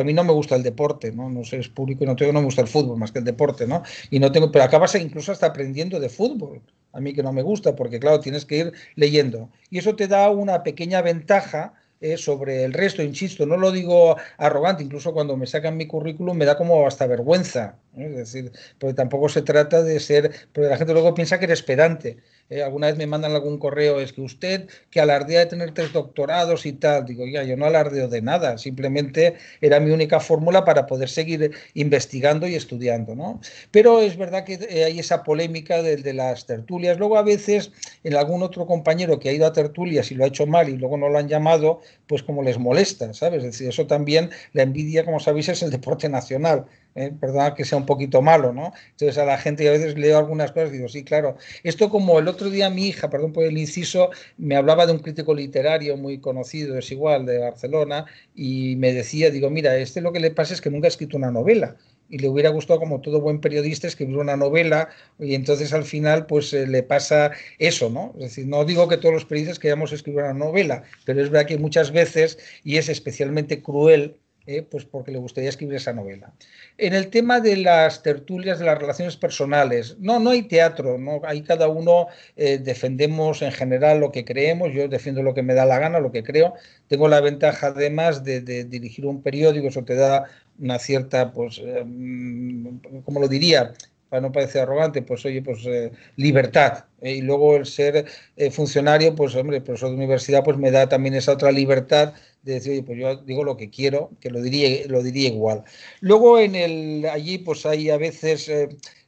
a mí no me gusta el deporte, no, no sé, es público y no tengo, no me gusta el fútbol más que el deporte, ¿no? Y no tengo, pero acabas incluso hasta aprendiendo de fútbol. A mí que no me gusta porque claro tienes que ir leyendo y eso te da una pequeña ventaja eh, sobre el resto, insisto, no lo digo arrogante, incluso cuando me sacan mi currículum me da como hasta vergüenza, es decir, porque tampoco se trata de ser, porque la gente luego piensa que eres pedante. Eh, alguna vez me mandan algún correo, es que usted que alardea de tener tres doctorados y tal, digo, ya, yo no alardeo de nada, simplemente era mi única fórmula para poder seguir investigando y estudiando, ¿no? Pero es verdad que eh, hay esa polémica de, de las tertulias, luego a veces en algún otro compañero que ha ido a tertulias y lo ha hecho mal y luego no lo han llamado, pues como les molesta, ¿sabes? Es decir, eso también, la envidia, como sabéis, es el deporte nacional. ¿eh? perdón, que sea un poquito malo, ¿no? Entonces a la gente a veces leo algunas cosas y digo, sí, claro, esto como el otro día mi hija, perdón por el inciso, me hablaba de un crítico literario muy conocido, es igual, de Barcelona, y me decía, digo, mira, este lo que le pasa es que nunca ha escrito una novela y le hubiera gustado, como todo buen periodista, escribir una novela y entonces al final pues eh, le pasa eso, ¿no? Es decir, no digo que todos los periodistas queramos escribir una novela, pero es verdad que muchas veces, y es especialmente cruel, eh, pues porque le gustaría escribir esa novela. En el tema de las tertulias, de las relaciones personales, no, no hay teatro, ¿no? ahí cada uno eh, defendemos en general lo que creemos, yo defiendo lo que me da la gana, lo que creo. Tengo la ventaja además de, dirigir un periódico, eso te da una cierta, pues, eh, mm, ¿cómo lo diría? para no parecer arrogante, pues oye, pues eh, libertad. Eh, y luego el ser eh, funcionario, pues hombre, profesor de universidad, pues me da también esa otra libertad de decir, oye, pues yo digo lo que quiero, que lo diría, lo diría igual. Luego en el, allí, pues hay a veces,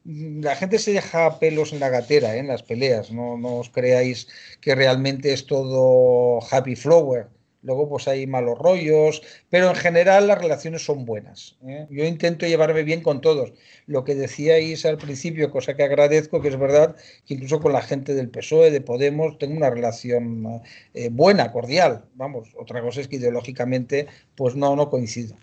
la gente se deja pelos en la gatera, en las peleas, no, no os creáis que realmente es todo happy flower Luego pues hay malos rollos, pero en general las relaciones son buenas. ¿eh? Yo intento llevarme bien con todos. Lo que decíais al principio, cosa que agradezco, que es verdad, que incluso con la gente del PSOE, de Podemos, tengo una relación eh, buena, cordial. Vamos, otra cosa es que ideológicamente pues no, no coincido.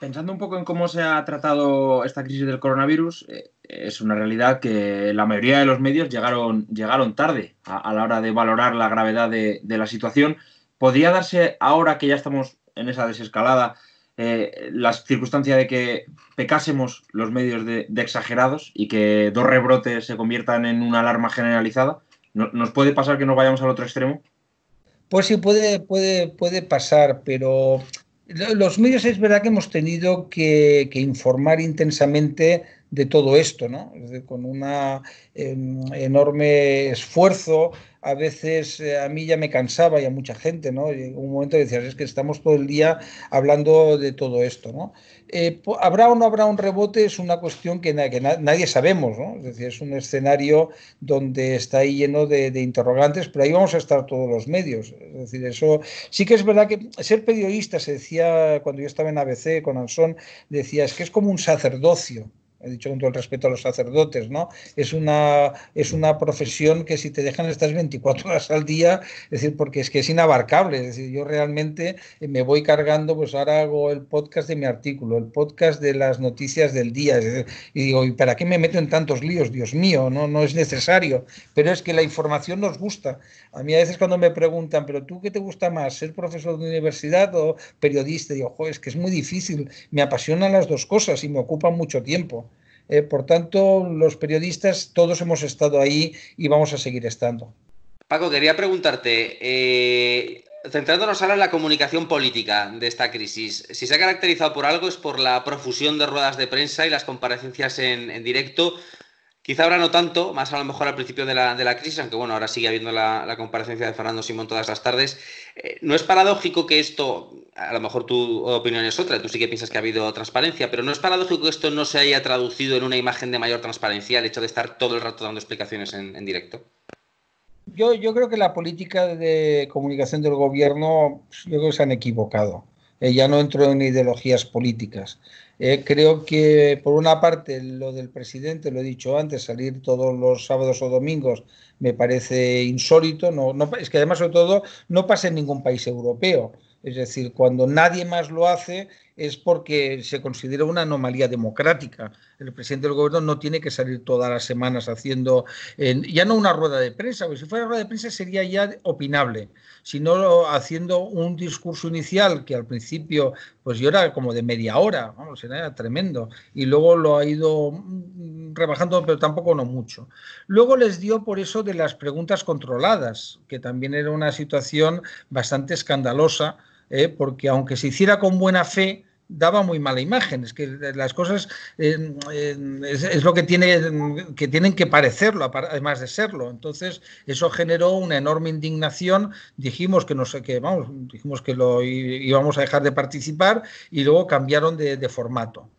Pensando un poco en cómo se ha tratado esta crisis del coronavirus, eh, es una realidad que la mayoría de los medios llegaron, llegaron tarde a, la hora de valorar la gravedad de la situación. ¿Podría darse ahora que ya estamos en esa desescalada eh, la circunstancia de que pecásemos los medios de, exagerados y que dos rebrotes se conviertan en una alarma generalizada? ¿Nos puede pasar que nos vayamos al otro extremo? Pues sí, puede, puede, puede pasar, pero los medios es verdad que hemos tenido que informar intensamente de todo esto, ¿no? con un em, enorme esfuerzo. A veces eh, a mí ya me cansaba y a mucha gente, ¿no? en un momento decías, es que estamos todo el día hablando de todo esto, ¿no? Eh, ¿Habrá o no habrá un rebote? Es una cuestión que, nadie sabemos, ¿no? Es decir, es un escenario donde está ahí lleno de, interrogantes, pero ahí vamos a estar todos los medios. Es decir, eso sí que es verdad que ser periodista, se decía cuando yo estaba en ABC con Ansón, decía, es que es como un sacerdocio he dicho con todo el respeto a los sacerdotes, ¿no? Es una, es una profesión que si te dejan estas 24 horas al día, es decir, porque es que es inabarcable, es decir, yo realmente me voy cargando, pues ahora hago el podcast de mi artículo, el podcast de las noticias del día, y digo, ¿y para qué me meto en tantos líos? Dios mío, no, no es necesario, pero es que la información nos gusta. A mí a veces cuando me preguntan, ¿pero tú qué te gusta más, ser profesor de universidad o periodista? Digo, joder, es que es muy difícil, me apasionan las dos cosas y me ocupan mucho tiempo. Eh, por tanto, los periodistas todos hemos estado ahí y vamos a seguir estando. Paco, quería preguntarte, eh, centrándonos ahora en la comunicación política de esta crisis, si se ha caracterizado por algo es por la profusión de ruedas de prensa y las comparecencias en directo Quizá ahora no tanto, más a lo mejor al principio de la, crisis, aunque bueno, ahora sigue habiendo la, comparecencia de Fernando Simón todas las tardes. Eh, no es paradójico que esto, a lo mejor tu opinión es otra, tú sí que piensas que ha habido transparencia, pero no es paradójico que esto no se haya traducido en una imagen de mayor transparencia, el hecho de estar todo el rato dando explicaciones en, directo. Yo, creo que la política de comunicación del gobierno, pues, yo creo que se han equivocado. Eh, ya no entro en ideologías políticas. Eh, creo que, por una parte, lo del presidente, lo he dicho antes, salir todos los sábados o domingos me parece insólito. No, es que además, sobre todo, no pasa en ningún país europeo. Es decir, cuando nadie más lo hace es porque se considera una anomalía democrática. El presidente del gobierno no tiene que salir todas las semanas haciendo, eh, ya no una rueda de prensa, porque si fuera rueda de prensa sería ya opinable, sino haciendo un discurso inicial que al principio pues yo era como de media hora, era tremendo, y luego lo ha ido mm, rebajando, pero tampoco no mucho. Luego les dio por eso de las preguntas controladas, que también era una situación bastante escandalosa, eh, porque aunque se hiciera con buena fe, daba muy mala imagen. Es que las cosas eh, eh, es, lo que tiene que tienen que parecerlo, además de serlo. Entonces, eso generó una enorme indignación. Dijimos que no sé vamos, dijimos que lo íbamos a dejar de participar y luego cambiaron de, formato.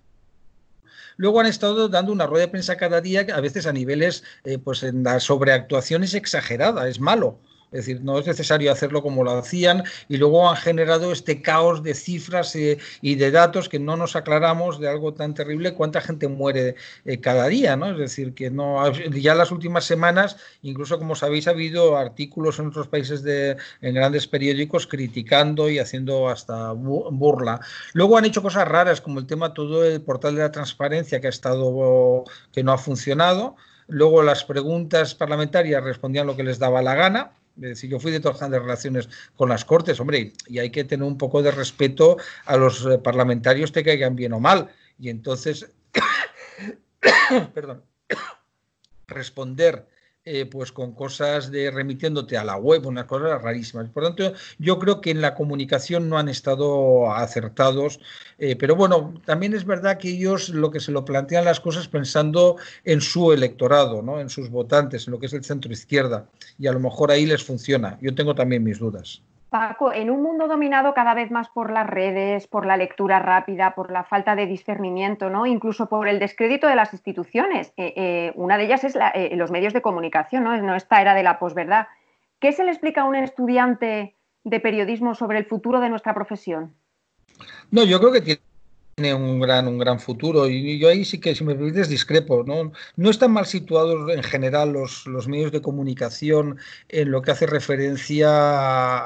Luego han estado dando una rueda de prensa cada día, a veces a niveles, eh, pues en la sobreactuación es exagerada, es malo es decir, no es necesario hacerlo como lo hacían y luego han generado este caos de cifras eh, y de datos que no nos aclaramos de algo tan terrible, cuánta gente muere eh, cada día, ¿no? Es decir, que no ya las últimas semanas, incluso como sabéis, ha habido artículos en otros países de, en grandes periódicos criticando y haciendo hasta burla. Luego han hecho cosas raras como el tema todo el portal de la transparencia que ha estado que no ha funcionado. Luego las preguntas parlamentarias respondían lo que les daba la gana si yo fui de de relaciones con las Cortes, hombre, y hay que tener un poco de respeto a los eh, parlamentarios, te caigan bien o mal. Y entonces, perdón, responder eh, pues con cosas de remitiéndote a la web, unas cosas rarísimas. Por tanto, yo creo que en la comunicación no han estado acertados, eh, pero bueno, también es verdad que ellos lo que se lo plantean las cosas pensando en su electorado, ¿no? en sus votantes, en lo que es el centro izquierda, y a lo mejor ahí les funciona. Yo tengo también mis dudas. Paco, en un mundo dominado cada vez más por las redes, por la lectura rápida, por la falta de discernimiento, ¿no? incluso por el descrédito de las instituciones, eh, eh, una de ellas es eh, los medios de comunicación, ¿no? esta era de la posverdad. ¿Qué se le explica a un estudiante de periodismo sobre el futuro de nuestra profesión? No, yo creo que tiene tiene un gran, un gran futuro. Y yo ahí sí que, si me permites, discrepo. No, no están mal situados en general los, medios de comunicación en lo que hace referencia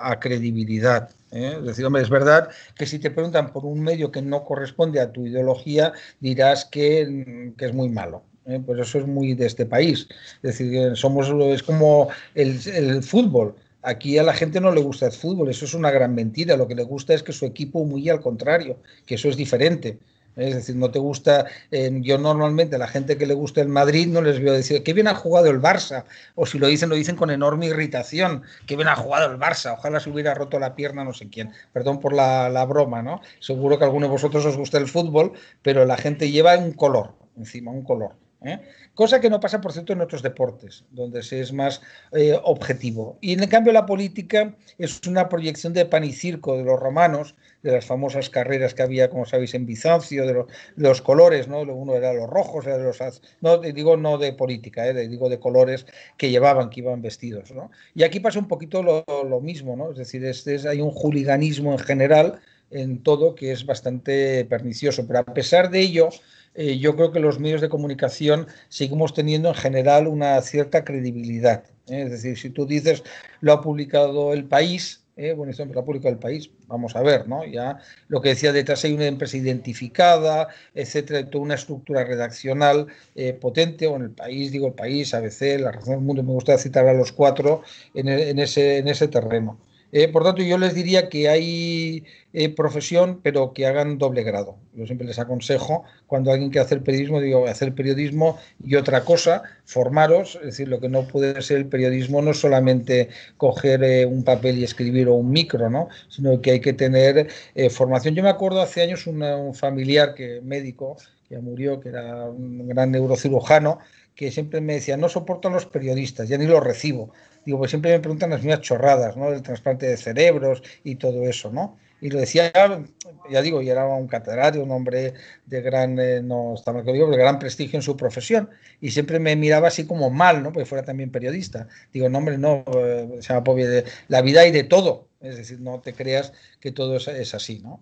a, credibilidad. ¿eh? Es decir, hombre, es verdad que si te preguntan por un medio que no corresponde a tu ideología, dirás que, es muy malo. ¿eh? Pues eso es muy de este país. Es decir, somos, es como el, el fútbol. Aquí a la gente no le gusta el fútbol, eso es una gran mentira. Lo que le gusta es que su equipo humille al contrario, que eso es diferente. Es decir, no te gusta. yo normalmente a la gente que le gusta el Madrid no les veo decir que bien ha jugado el Barça. O si lo dicen, lo dicen con enorme irritación. Que bien ha jugado el Barça. Ojalá se hubiera roto la pierna no sé quién. Perdón por la, la broma, ¿no? Seguro que a alguno de vosotros os gusta el fútbol, pero la gente lleva un color encima, un color. ¿eh? Cosa que no pasa, por cierto, en otros deportes, donde se es más eh, objetivo. Y en cambio la política es una proyección de pan y circo de los romanos, de las famosas carreras que había, como sabéis, en Bizancio, de los, colores, ¿no? Uno era los rojos, era de los... No, digo no de política, ¿eh? digo de colores que llevaban, que iban vestidos, Y aquí pasa un poquito lo, mismo, ¿no? Es decir, es, hay un juliganismo en general en todo que es bastante pernicioso, pero a pesar de ello eh, yo creo que los medios de comunicación seguimos teniendo en general una cierta credibilidad. ¿eh? Es decir, si tú dices lo ha publicado el país, eh, bueno, esto lo ha publicado el país, vamos a ver, ¿no? Ya lo que decía detrás hay una empresa identificada, etcétera, toda una estructura redaccional eh, potente, o en el país, digo el país, ABC, la razón del mundo, me gusta citar a los cuatro en, ese, en ese terreno. Eh, por tanto, yo les diría que hay eh, profesión, pero que hagan doble grado. Yo siempre les aconsejo, cuando alguien quiere hacer periodismo, digo, hacer periodismo y otra cosa, formaros. Es decir, lo que no puede ser el periodismo no es solamente coger eh, un papel y escribir o un micro, ¿no? sino que hay que tener formación. Yo me acuerdo hace años un familiar que médico que murió, que era un gran neurocirujano, que siempre me decía, no soporto a los periodistas, ya ni los recibo. Digo, pues siempre me preguntan las mismas chorradas, ¿no? Del trasplante de cerebros y todo eso, ¿no? Y lo decía, ya digo, y era un catedrático, un hombre de gran, eh, no está digo, de gran prestigio en su profesión, y siempre me miraba así como mal, ¿no? Porque fuera también periodista. Digo, no, hombre, no, eh, se se llama la vida y de todo, es decir, no te creas que todo es así, ¿no?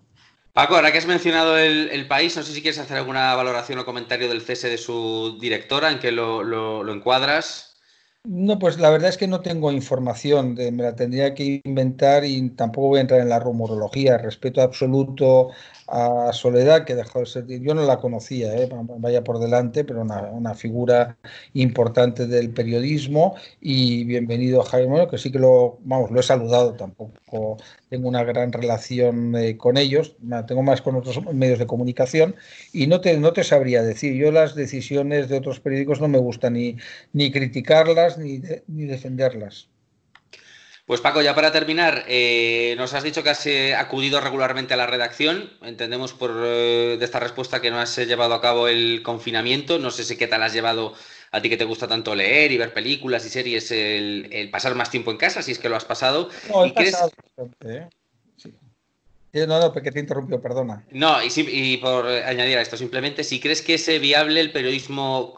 Paco, ahora que has mencionado el, país, no sé si quieres hacer alguna valoración o comentario del cese de su directora, en qué lo, encuadras. No, pues la verdad es que no tengo información, me la tendría que inventar y tampoco voy a entrar en la rumorología. Respeto absoluto a Soledad, que dejó de ser, yo no la conocía, ¿eh? vaya por delante, pero una, figura importante del periodismo y bienvenido a Jaime, que sí que lo, vamos, lo he saludado, tampoco tengo una gran relación eh, con ellos, tengo más con otros medios de comunicación y no te, no te sabría decir, yo las decisiones de otros periódicos no me gusta ni, ni criticarlas ni, ni defenderlas. Pues Paco, ya para terminar, eh, nos has dicho que has eh, acudido regularmente a la redacción. Entendemos por eh, de esta respuesta que no has llevado a cabo el confinamiento. No sé si qué tal has llevado a ti que te gusta tanto leer y ver películas y series, el, pasar más tiempo en casa, si es que lo has pasado. No, crees... No, no, porque te interrumpió, perdona. No, y, por añadir a esto, simplemente, si crees que es viable el periodismo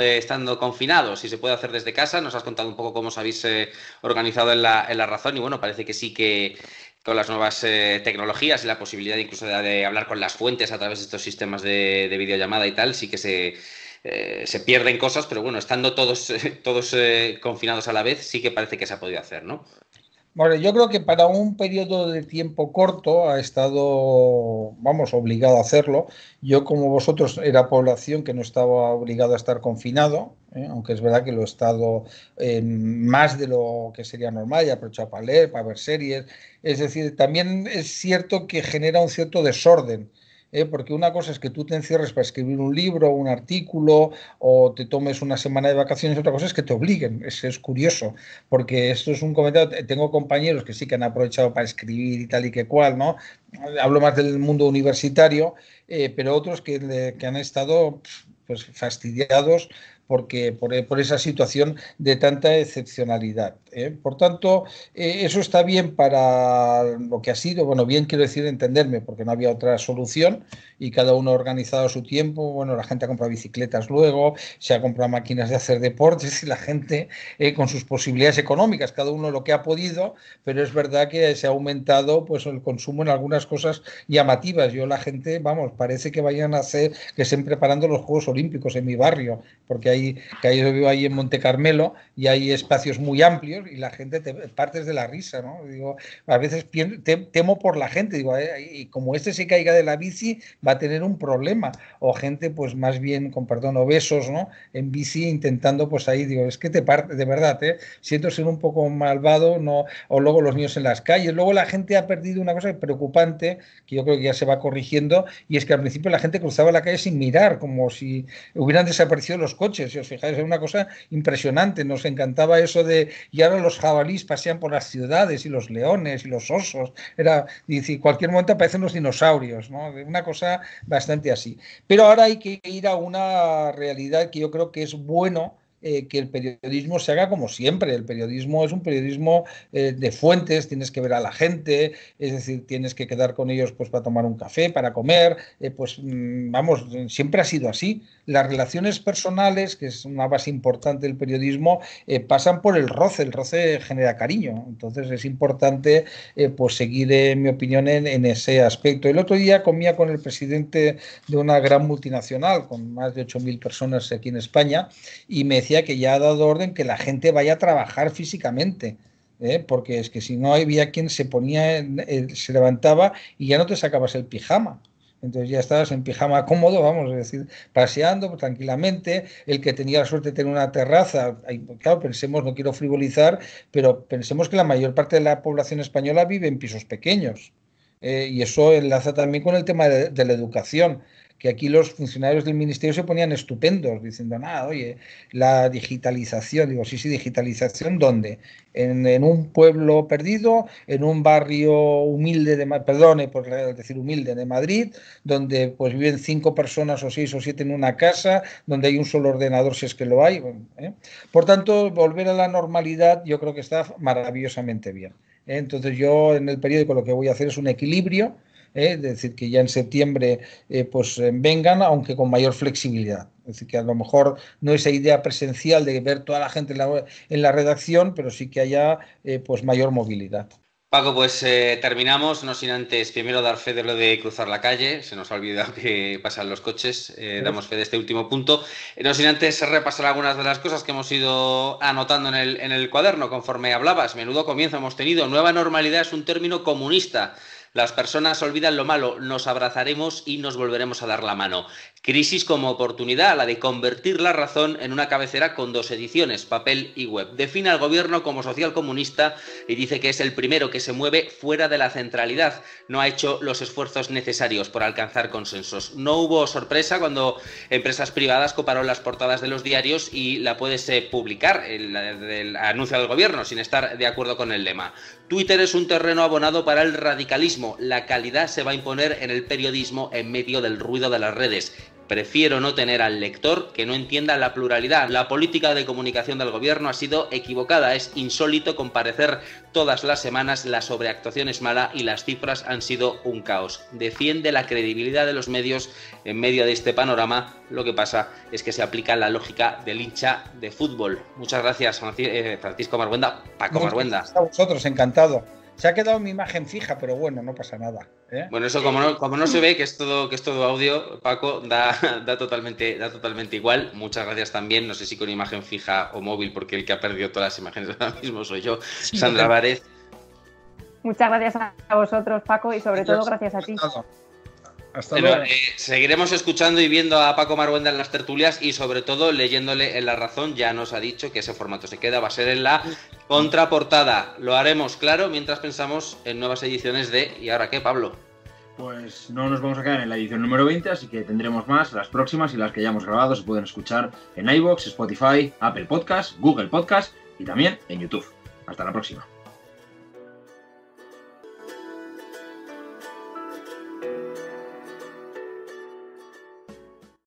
estando confinado, si se puede hacer desde casa, nos has contado un poco cómo os habéis eh, organizado en la, razón y bueno, parece que sí que, con las nuevas eh, tecnologías y la posibilidad incluso de, hablar con las fuentes a través de estos sistemas de, videollamada y tal, sí que eh, se, pierden cosas, pero bueno, estando todos, todos confinados a la vez, sí que parece que se ha podido hacer, ¿no? Bueno, yo creo que para un periodo de tiempo corto ha estado, vamos, obligado a hacerlo. Yo, como vosotros, era población que no estaba obligado a estar confinado, ¿eh? aunque es verdad que lo he estado más de lo que sería normal, ya aprovecho para leer, para ver series. Es decir, también es cierto que genera un cierto desorden ¿eh? porque una cosa es que tú te encierres para escribir un libro, un artículo, o te tomes una semana de vacaciones, otra cosa es que te obliguen. Es, es curioso, porque esto es un comentario. Tengo compañeros que sí que han aprovechado para escribir y tal y que cual, ¿no? Hablo más del mundo universitario, eh, pero otros que, han estado pues, fastidiados porque por, esa situación de tanta excepcionalidad. ¿eh? Por tanto, eh, eso está bien para lo que ha sido, bueno, bien quiero decir entenderme, porque no había otra solución y cada uno ha organizado su tiempo, bueno, la gente ha comprado bicicletas luego, se ha comprado máquinas de hacer deportes y la gente eh, con sus posibilidades económicas, cada uno lo que ha podido, pero es verdad que se ha aumentado pues el consumo en algunas cosas llamativas. Yo la gente, vamos, parece que vayan a hacer, que estén preparando los Juegos Olímpicos en mi barrio, porque que ahí en Monte Carmelo y hay espacios muy amplios y la gente te partes de la risa, ¿no? Digo, a veces temo por la gente, digo, y como este se caiga de la bici va a tener un problema o gente pues más bien, con perdón, obesos, ¿no? En bici intentando pues ahí, digo, es que te parte, de verdad, ¿eh? Siento ser un poco malvado, ¿no? O luego los niños en las calles, luego la gente ha perdido una cosa preocupante que yo creo que ya se va corrigiendo y es que al principio la gente cruzaba la calle sin mirar, como si hubieran desaparecido los coches si os fijáis, es una cosa impresionante. Nos encantaba eso de, y ahora los jabalíes pasean por las ciudades y los leones y los osos. Era, cualquier momento aparecen los dinosaurios, ¿no? Una cosa bastante así. Pero ahora hay que ir a una realidad que yo creo que es bueno eh, que el periodismo se haga como siempre. El periodismo es un periodismo eh, de fuentes, tienes que ver a la gente, es decir, tienes que quedar con ellos pues para tomar un café, para comer, eh, pues mm, vamos, siempre ha sido así. Las relaciones personales, que es una base importante del periodismo, pasan por el roce, el roce genera cariño. Entonces es importante pues seguir, en mi opinión, en, en ese aspecto. El otro día comía con el presidente de una gran multinacional, con más de 8.000 personas aquí en España, y me decía que ya ha dado orden que la gente vaya a trabajar físicamente. ¿eh? Porque es que si no había quien se ponía, eh, se levantaba y ya no te sacabas el pijama. Entonces ya estabas en pijama cómodo, vamos, a decir, paseando tranquilamente. El que tenía la suerte de tener una terraza, claro, pensemos, no quiero frivolizar, pero pensemos que la mayor parte de la población española vive en pisos pequeños. Eh, y eso enlaza también con el tema de la educación que aquí los funcionarios del ministerio se ponían estupendos diciendo, nada, oye, la digitalización, digo, sí, sí, digitalización, ¿dónde? En, un pueblo perdido, en un barrio humilde de, perdone por decir humilde, de Madrid, donde pues viven cinco personas o seis o siete en una casa, donde hay un solo ordenador si es que lo hay. ¿eh? Por tanto, volver a la normalidad yo creo que está maravillosamente bien. ¿eh? Entonces yo en el periódico lo que voy a hacer es un equilibrio, ¿eh? es decir, que ya en septiembre eh, pues eh, vengan, aunque con mayor flexibilidad. Es decir, que a lo mejor no esa idea presencial de ver toda la gente en la, en la redacción, pero sí que haya pues mayor movilidad. Paco, pues terminamos, no sin antes primero dar fe de lo de cruzar la calle, se nos ha olvidado que pasan los coches, damos fe de este último punto, no sin antes repasar algunas de las cosas que hemos ido anotando en el, en el cuaderno conforme hablabas, menudo comienzo hemos tenido, nueva normalidad es un término comunista, las personas olvidan lo malo, nos abrazaremos y nos volveremos a dar la mano. Crisis como oportunidad, la de convertir la razón en una cabecera con dos ediciones, papel y web. Define al gobierno como social comunista y dice que es el primero que se mueve fuera de la centralidad. No ha hecho los esfuerzos necesarios por alcanzar consensos. No hubo sorpresa cuando empresas privadas coparon las portadas de los diarios y la puede eh, publicar, el, el anuncio del gobierno, sin estar de acuerdo con el lema. Twitter es un terreno abonado para el radicalismo. La calidad se va a imponer en el periodismo en medio del ruido de las redes. Prefiero no tener al lector que no entienda la pluralidad. La política de comunicación del gobierno ha sido equivocada. Es insólito comparecer todas las semanas, la sobreactuación es mala y las cifras han sido un caos. Defiende la credibilidad de los medios en medio de este panorama. Lo que pasa es que se aplica la lógica del hincha de fútbol. Muchas gracias, eh, Francisco Marbuenda. Paco Marguenda. A vosotros, encantado. Se ha quedado mi imagen fija, pero bueno, no pasa nada. ¿eh? Bueno, eso como no, como no se ve que es todo, que es todo audio, Paco, da, da, totalmente, da totalmente igual. Muchas gracias también. No sé si con imagen fija o móvil, porque el que ha perdido todas las imágenes ahora mismo soy yo, Sandra Várez. Muchas gracias a vosotros, Paco, y sobre todo gracias a ti. Eh, seguiremos escuchando y viendo a Paco Maruenda en las tertulias y sobre todo leyéndole en La Razón. Ya nos ha dicho que ese formato se queda, va a ser en la contraportada. Lo haremos, claro, mientras pensamos en nuevas ediciones de ¿Y ahora qué, Pablo? Pues no nos vamos a quedar en la edición número 20, así que tendremos más. Las próximas y las que ya hemos grabado se pueden escuchar en iBox, Spotify, Apple Podcast, Google Podcast y también en YouTube. Hasta la próxima.